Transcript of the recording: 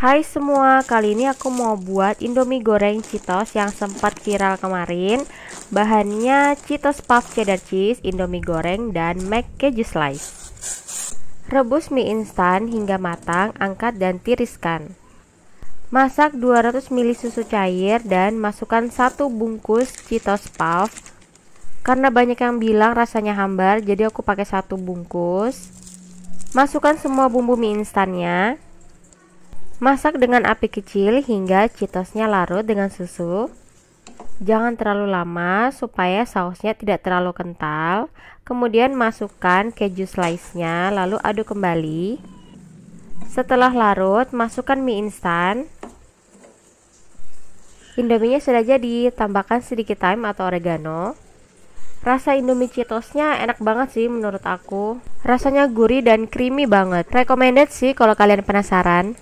Hai semua, kali ini aku mau buat indomie goreng citos yang sempat viral kemarin Bahannya citos puff cheddar cheese, indomie goreng, dan mac keju slice Rebus mie instan hingga matang, angkat dan tiriskan Masak 200 ml susu cair dan masukkan satu bungkus citos puff Karena banyak yang bilang rasanya hambar, jadi aku pakai satu bungkus Masukkan semua bumbu mie instannya Masak dengan api kecil hingga citosnya larut dengan susu. Jangan terlalu lama supaya sausnya tidak terlalu kental. Kemudian masukkan keju slice-nya lalu aduk kembali. Setelah larut, masukkan mie instan. Indominya sudah jadi, tambahkan sedikit thyme atau oregano. Rasa Indomie Cheetosnya enak banget sih menurut aku Rasanya gurih dan creamy banget Recommended sih kalau kalian penasaran